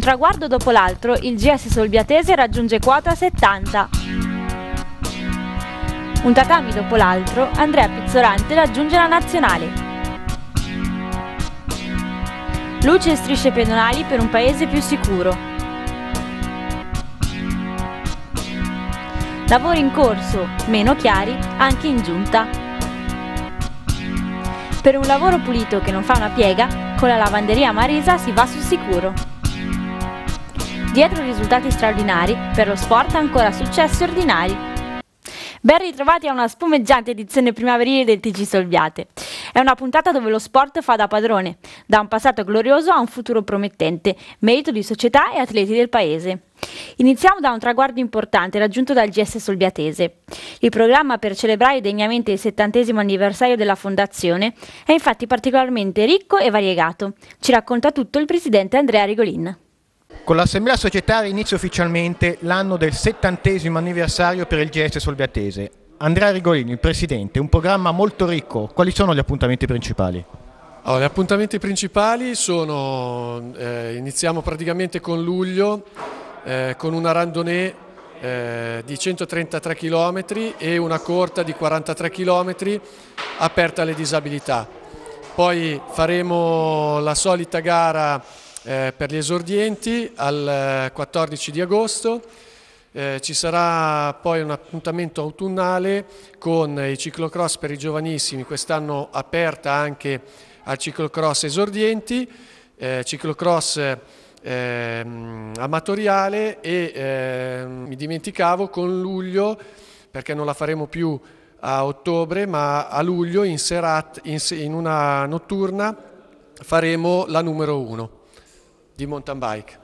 Un traguardo dopo l'altro, il GS Solbiatese raggiunge quota 70. Un tatami dopo l'altro, Andrea Pizzorante raggiunge la nazionale. Luce e strisce pedonali per un paese più sicuro. Lavori in corso, meno chiari, anche in giunta. Per un lavoro pulito che non fa una piega, con la lavanderia Marisa si va sul sicuro dietro risultati straordinari, per lo sport ancora successi ordinari. Ben ritrovati a una spumeggiante edizione primaverile del TG Solviate. È una puntata dove lo sport fa da padrone, da un passato glorioso a un futuro promettente, merito di società e atleti del paese. Iniziamo da un traguardo importante raggiunto dal GS Solbiatese. Il programma per celebrare degnamente il settantesimo anniversario della fondazione è infatti particolarmente ricco e variegato. Ci racconta tutto il presidente Andrea Rigolin. Con l'Assemblea societaria inizia ufficialmente l'anno del settantesimo anniversario per il GS Solviatese. Andrea Rigolini, il Presidente, un programma molto ricco. Quali sono gli appuntamenti principali? Allora, gli appuntamenti principali sono, eh, iniziamo praticamente con luglio, eh, con una randonnée eh, di 133 km e una corta di 43 km aperta alle disabilità. Poi faremo la solita gara eh, per gli esordienti al 14 eh, di agosto. Eh, ci sarà poi un appuntamento autunnale con i ciclocross per i giovanissimi, quest'anno aperta anche al ciclocross esordienti, eh, ciclocross ehm, amatoriale e ehm, mi dimenticavo con luglio, perché non la faremo più a ottobre, ma a luglio in, serat, in, in una notturna faremo la numero 1 di mountain bike.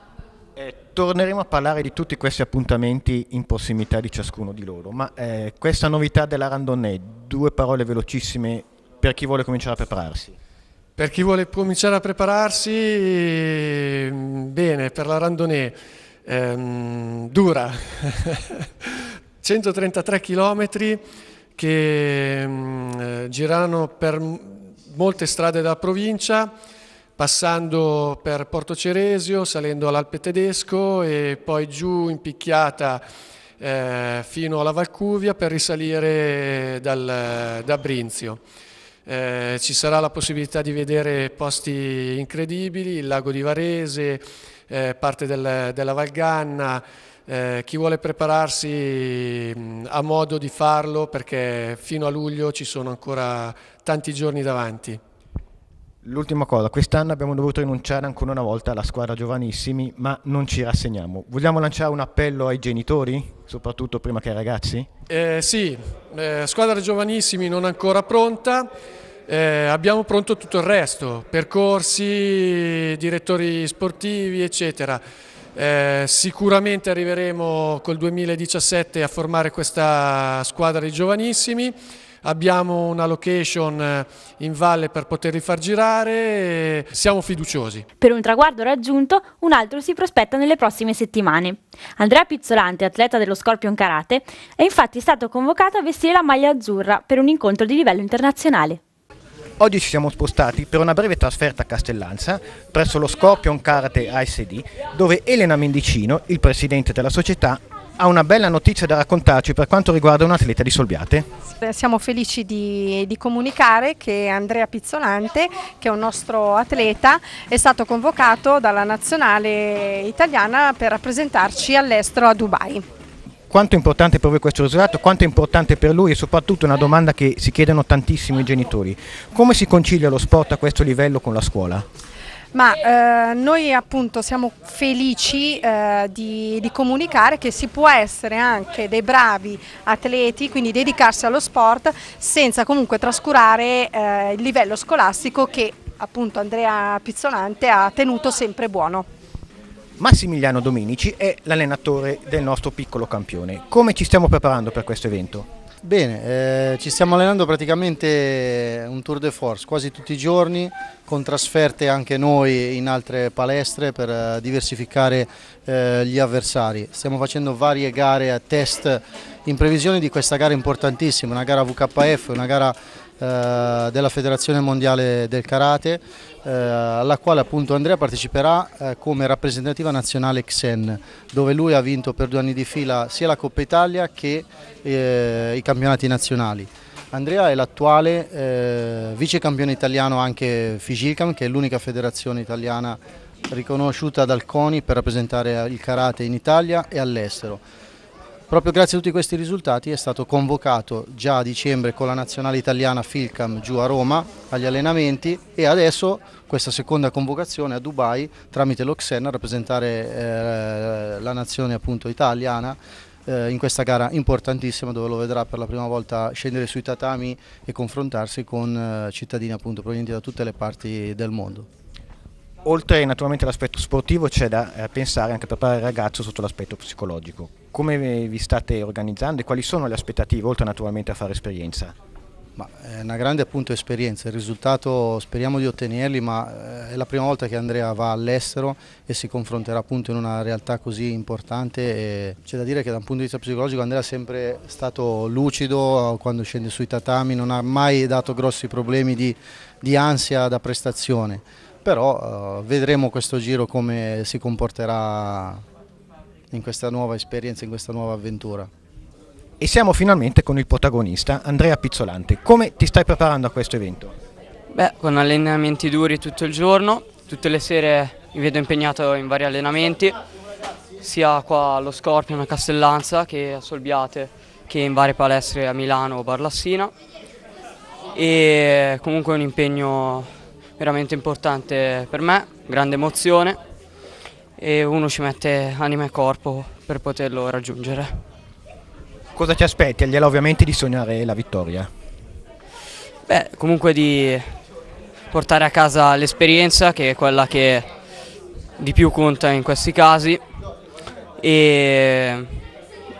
Eh, torneremo a parlare di tutti questi appuntamenti in prossimità di ciascuno di loro, ma eh, questa novità della randonnée, due parole velocissime per chi vuole cominciare a prepararsi. Per chi vuole cominciare a prepararsi, mm, bene, per la randonnée ehm, dura 133 km che mm, eh, girano per molte strade della provincia, passando per Porto Ceresio, salendo all'Alpe Tedesco e poi giù in picchiata eh, fino alla Valcuvia per risalire dal, da Brinzio. Eh, ci sarà la possibilità di vedere posti incredibili, il lago di Varese, eh, parte del, della Valganna, eh, chi vuole prepararsi ha modo di farlo perché fino a luglio ci sono ancora tanti giorni davanti. L'ultima cosa, quest'anno abbiamo dovuto rinunciare ancora una volta alla squadra giovanissimi, ma non ci rassegniamo. Vogliamo lanciare un appello ai genitori, soprattutto prima che ai ragazzi? Eh, sì, eh, squadra giovanissimi non ancora pronta, eh, abbiamo pronto tutto il resto, percorsi, direttori sportivi, eccetera. Eh, sicuramente arriveremo col 2017 a formare questa squadra di giovanissimi abbiamo una location eh, in valle per poterli far girare, e siamo fiduciosi. Per un traguardo raggiunto, un altro si prospetta nelle prossime settimane. Andrea Pizzolante, atleta dello Scorpion Karate, è infatti stato convocato a vestire la maglia azzurra per un incontro di livello internazionale. Oggi ci siamo spostati per una breve trasferta a Castellanza presso lo Scorpion Karate ASD dove Elena Mendicino, il presidente della società, ha una bella notizia da raccontarci per quanto riguarda un atleta di Solbiate. Siamo felici di, di, comunicare che Andrea Pizzolante, che è un nostro atleta, è stato convocato dalla nazionale italiana per rappresentarci all'estero a Dubai. Quanto è importante per voi questo risultato? Quanto è importante per lui? E soprattutto una domanda che si chiedono tantissimi genitori. Come si concilia lo sport a questo livello con la scuola? Ma eh, noi appunto siamo felici eh, di, di, comunicare che si può essere anche dei bravi atleti, quindi dedicarsi allo sport senza comunque trascurare eh, il livello scolastico che appunto Andrea Pizzolante ha tenuto sempre buono. Massimiliano Dominici è l'allenatore del nostro piccolo campione. Come ci stiamo preparando per questo evento? Bene, eh, ci stiamo allenando praticamente un tour de force quasi tutti i giorni con trasferte anche noi in altre palestre per eh, diversificare eh, gli avversari. Stiamo facendo varie gare a test in previsione di questa gara importantissima, una gara VKF, una gara eh, della Federazione Mondiale del Karate eh, alla quale appunto Andrea parteciperà eh, come rappresentativa nazionale Xen dove lui ha vinto per due anni di fila sia la Coppa Italia che i campionati nazionali. Andrea è l'attuale eh, vice italiano anche Figilcam, che è l'unica federazione italiana riconosciuta dal CONI per rappresentare il karate in Italia e all'estero. Proprio grazie a tutti questi risultati è stato convocato già a dicembre con la nazionale italiana Filcam giù a Roma agli allenamenti e adesso questa seconda convocazione a Dubai tramite l'Oxen a rappresentare eh, la nazione appunto, italiana eh, in questa gara importantissima dove lo vedrà per la prima volta scendere sui tatami e confrontarsi con eh, cittadini appunto, provenienti da tutte le parti del mondo oltre naturalmente all'aspetto sportivo c'è da eh, pensare anche a preparare il ragazzo sotto l'aspetto psicologico come vi state organizzando e quali sono le aspettative, oltre naturalmente a fare esperienza? Ma è eh, una grande appunto esperienza, il risultato speriamo di ottenerli, ma eh, è la prima volta che Andrea va all'estero e si confronterà appunto in una realtà così importante. C'è da dire che da un punto di vista psicologico Andrea è sempre stato lucido eh, quando scende sui tatami, non ha mai dato grossi problemi di, di ansia da prestazione, però uh, vedremo questo giro come si comporterà in questa nuova esperienza, in questa nuova avventura. E siamo finalmente con il protagonista Andrea Pizzolante. Come ti stai preparando a questo evento? Beh, con allenamenti duri tutto il giorno, tutte le sere mi vedo impegnato in vari allenamenti, sia qua allo Scorpion a Castellanza che a Solbiate, che in varie palestre a Milano o Barlassina. E comunque è un impegno veramente importante per me, grande emozione e uno ci mette anima e corpo per poterlo raggiungere. Cosa ti aspetti? Agliela ovviamente di sognare la vittoria. Beh, comunque di portare a casa l'esperienza che è quella che di più conta in questi casi e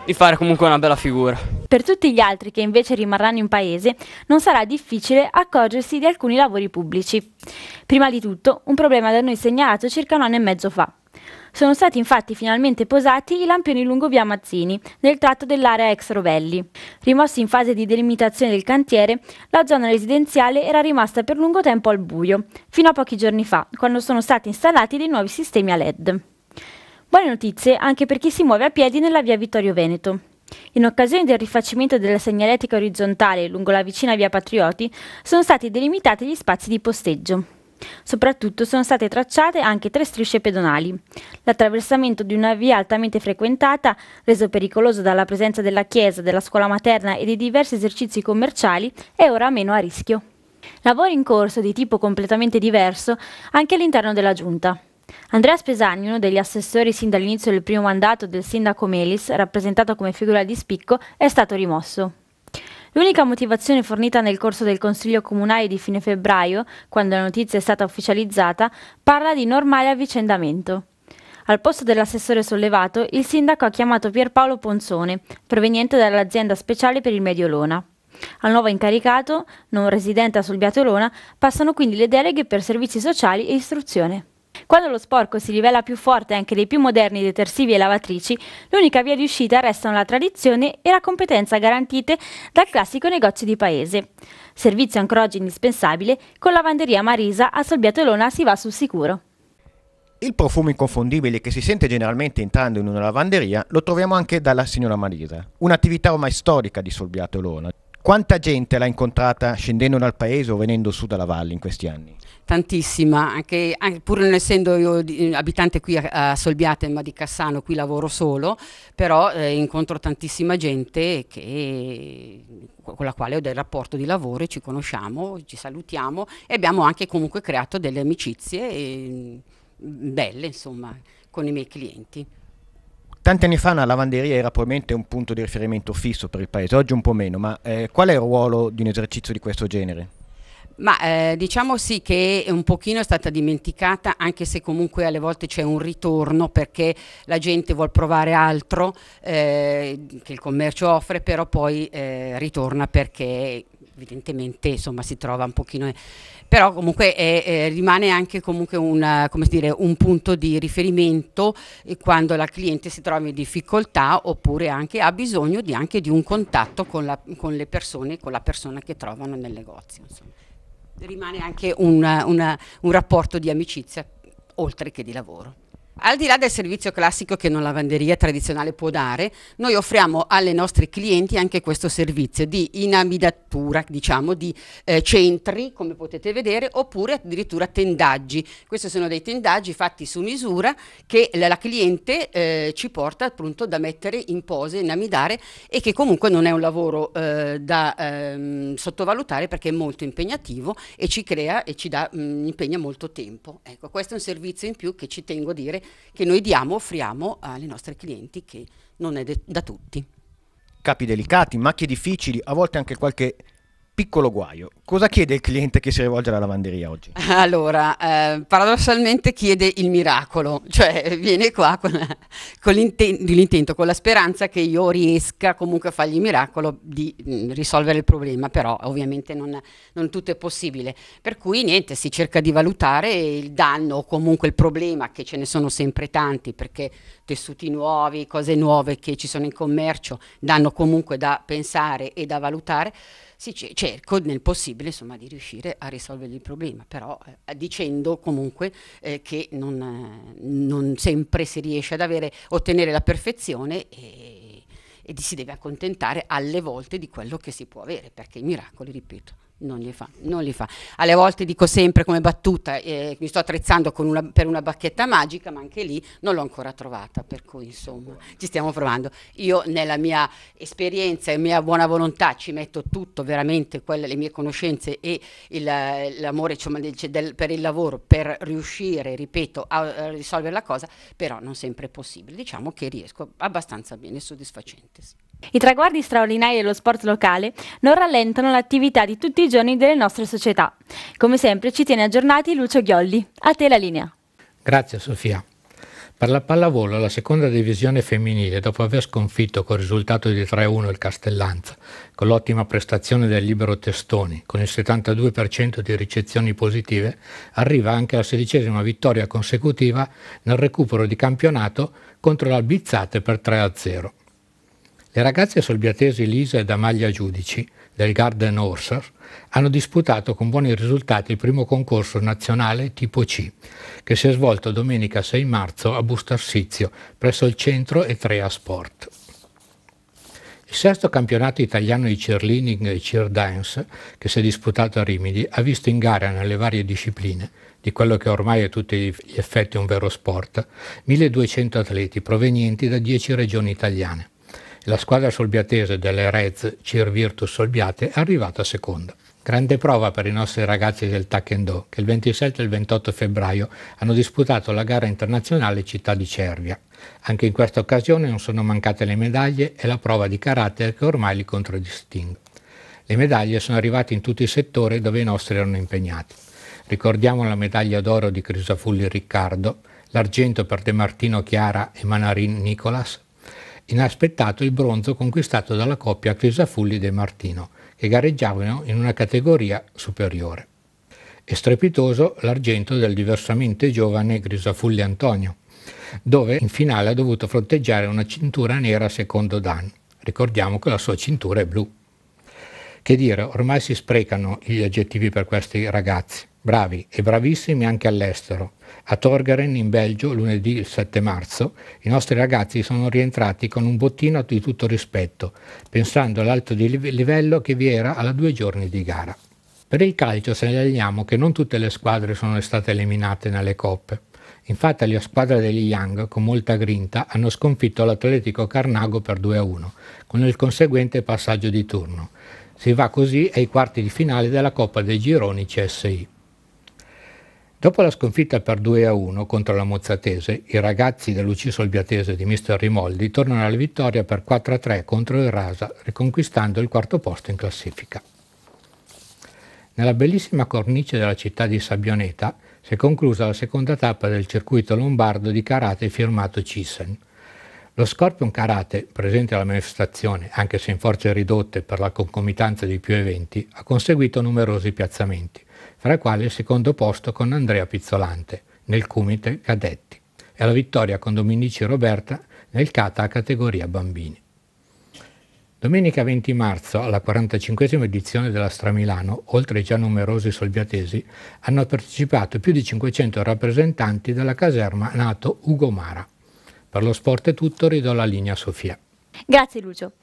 di fare comunque una bella figura. Per tutti gli altri che invece rimarranno in paese non sarà difficile accorgersi di alcuni lavori pubblici. Prima di tutto un problema da noi segnalato circa un anno e mezzo fa. Sono stati infatti finalmente posati i lampioni lungo via Mazzini, nel tratto dell'area ex Rovelli. Rimossi in fase di delimitazione del cantiere, la zona residenziale era rimasta per lungo tempo al buio, fino a pochi giorni fa, quando sono stati installati dei nuovi sistemi a LED. Buone notizie anche per chi si muove a piedi nella via Vittorio Veneto. In occasione del rifacimento della segnaletica orizzontale lungo la vicina via Patrioti, sono stati delimitati gli spazi di posteggio. Soprattutto sono state tracciate anche tre strisce pedonali. L'attraversamento di una via altamente frequentata, reso pericoloso dalla presenza della chiesa, della scuola materna e dei diversi esercizi commerciali, è ora meno a rischio. Lavori in corso di tipo completamente diverso anche all'interno della giunta. Andrea Spesani, uno degli assessori sin dall'inizio del primo mandato del sindaco Melis, rappresentato come figura di spicco, è stato rimosso. L'unica motivazione fornita nel corso del Consiglio Comunale di fine febbraio, quando la notizia è stata ufficializzata, parla di normale avvicendamento. Al posto dell'assessore sollevato, il sindaco ha chiamato Pierpaolo Ponzone, proveniente dall'azienda speciale per il Mediolona. Al nuovo incaricato, non residente a Solbiato passano quindi le deleghe per servizi sociali e istruzione. Quando lo sporco si rivela più forte anche dei più moderni detersivi e lavatrici, l'unica via di uscita restano la tradizione e la competenza garantite dal classico negozio di paese. Servizio ancora oggi indispensabile, con lavanderia Marisa a Solbiatolona si va sul sicuro. Il profumo inconfondibile che si sente generalmente entrando in una lavanderia lo troviamo anche dalla signora Marisa, un'attività ormai storica di Solbiatolona. Quanta gente l'ha incontrata scendendo dal paese o venendo su dalla valle in questi anni? tantissima, anche, anche, pur non essendo io abitante qui a, a, Solbiate ma di Cassano, qui lavoro solo, però eh, incontro tantissima gente che, con la quale ho del rapporto di lavoro e ci conosciamo, ci salutiamo e abbiamo anche comunque creato delle amicizie e, mm, belle insomma con i miei clienti. Tanti anni fa una lavanderia era probabilmente un punto di riferimento fisso per il paese, oggi un po' meno, ma eh, qual è il ruolo di un esercizio di questo genere? Ma eh, diciamo sì che un pochino è stata dimenticata, anche se comunque alle volte c'è un ritorno perché la gente vuole provare altro eh, che il commercio offre, però poi eh, ritorna perché evidentemente insomma, si trova un pochino... Eh, però comunque è, rimane anche comunque una, dire, un punto di riferimento eh, quando la cliente si trova in difficoltà oppure anche ha bisogno di, anche di un contatto con, la, con le persone, con la persona che trovano nel negozio. Insomma rimane anche un, una, un rapporto di amicizia oltre che di lavoro. Al di là del servizio classico che una lavanderia tradizionale può dare, noi offriamo alle nostre clienti anche questo servizio di inamidatura, diciamo, di eh, centri, come potete vedere, oppure addirittura tendaggi. Questi sono dei tendaggi fatti su misura che la, la cliente eh, ci porta appunto da mettere in pose, inamidare e che comunque non è un lavoro eh, da ehm, sottovalutare perché è molto impegnativo e ci crea e ci dà, mh, mm, impegna molto tempo. Ecco, questo è un servizio in più che ci tengo a dire che noi diamo, offriamo alle nostre clienti, che non è da tutti. Capi delicati, macchie difficili, a volte anche qualche Piccolo guaio, cosa chiede il cliente che si rivolge alla lavanderia oggi? Allora, eh, paradossalmente chiede il miracolo, cioè viene qua con, la, con l'intento, con la speranza che io riesca comunque a fargli il miracolo di mh, mm, risolvere il problema, però ovviamente non, non, tutto è possibile. Per cui niente, si cerca di valutare il danno o comunque il problema, che ce ne sono sempre tanti, perché tessuti nuovi, cose nuove che ci sono in commercio, danno comunque da pensare e da valutare sì, cerco nel possibile insomma, di riuscire a risolvere il problema, però eh, dicendo comunque eh, che non, non, sempre si riesce ad avere, ottenere la perfezione e, e si deve accontentare alle volte di quello che si può avere, perché i miracoli, ripeto, non li fa, non li fa. Alle volte dico sempre come battuta, eh, mi sto attrezzando una, per una bacchetta magica, ma anche lì non l'ho ancora trovata, per cui insomma ci stiamo provando. Io nella mia esperienza e mia buona volontà ci metto tutto, veramente quelle, le mie conoscenze e l'amore insomma, del, per il lavoro per riuscire, ripeto, a, a, risolvere la cosa, però non sempre è possibile. Diciamo che riesco abbastanza bene, soddisfacente. Sì. I traguardi straordinari dello sport locale non rallentano l'attività di tutti i giorni delle nostre società. Come sempre ci tiene aggiornati Lucio Ghiolli. A te la linea. Grazie Sofia. Per la pallavolo la seconda divisione femminile, dopo aver sconfitto col risultato di 3-1 il Castellanza, con l'ottima prestazione del libero Testoni, con il 72% di ricezioni positive, arriva anche alla sedicesima vittoria consecutiva nel recupero di campionato contro l'Albizzate per 3-0. Le ragazze solbiatesi Lisa e Damaglia Giudici, del Garden Horser, hanno disputato con buoni risultati il primo concorso nazionale tipo C, che si è svolto domenica 6 marzo a Bustarsizio, presso il centro Etrea Sport. Il sesto campionato italiano di cheerleading e cheer dance, che si è disputato a Rimini, ha visto in gara nelle varie discipline, di quello che ormai a tutti gli effetti è un vero sport, 1200 atleti provenienti da 10 regioni italiane. La squadra solbiatese delle Reds Cir Virtus Solbiate è arrivata seconda. Grande prova per i nostri ragazzi del Taekwondo che il 27 e il 28 febbraio hanno disputato la gara internazionale Città di Cervia. Anche in questa occasione non sono mancate le medaglie e la prova di carattere che ormai li contraddistingue. Le medaglie sono arrivate in tutti i settori dove i nostri erano impegnati. Ricordiamo la medaglia d'oro di Crisafulli Riccardo, l'argento per De Martino Chiara e Manarin Nicolas, inaspettato il bronzo conquistato dalla coppia Crisafulli De Martino, che gareggiavano in una categoria superiore. E strepitoso l'argento del diversamente giovane Crisafulli Antonio, dove in finale ha dovuto fronteggiare una cintura nera secondo Dan. Ricordiamo che la sua cintura è blu. Che dire, ormai si sprecano gli aggettivi per questi ragazzi, bravi e bravissimi anche all'estero. A Torgeren in Belgio lunedì 7 marzo i nostri ragazzi sono rientrati con un bottino di tutto rispetto, pensando all'alto livello che vi era alla due giorni di gara. Per il calcio segnaliamo che non tutte le squadre sono state eliminate nelle coppe. Infatti la squadra degli Young, con molta grinta, hanno sconfitto l'Atletico Carnago per 2-1, con il conseguente passaggio di turno. Si va così ai quarti di finale della Coppa dei Gironi CSI. Dopo la sconfitta per 2-1 contro la Mozzatese, i ragazzi dell'Uciso Albiatese di Mr. Rimoldi tornano alla vittoria per 4-3 contro il Rasa, riconquistando il quarto posto in classifica. Nella bellissima cornice della città di Sabbioneta si è conclusa la seconda tappa del circuito lombardo di karate firmato Cissen, lo Scorpion Karate, presente alla manifestazione, anche se in forze ridotte per la concomitanza di più eventi, ha conseguito numerosi piazzamenti, fra i quali il secondo posto con Andrea Pizzolante, nel Cumite Cadetti, e la vittoria con Dominici Roberta nel Cata a categoria Bambini. Domenica 20 marzo, alla 45 edizione della Stramilano, oltre ai già numerosi solbiatesi, hanno partecipato più di 500 rappresentanti della caserma NATO Ugo Mara. Per lo sport è tutto, ridò la linea a Sofia. Grazie Lucio.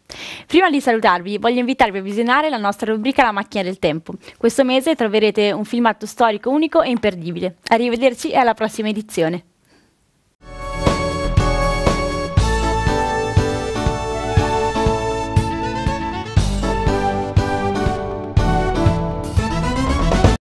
Prima di salutarvi voglio invitarvi a visionare la nostra rubrica La macchina del tempo. Questo mese troverete un filmato storico unico e imperdibile. Arrivederci e alla prossima edizione.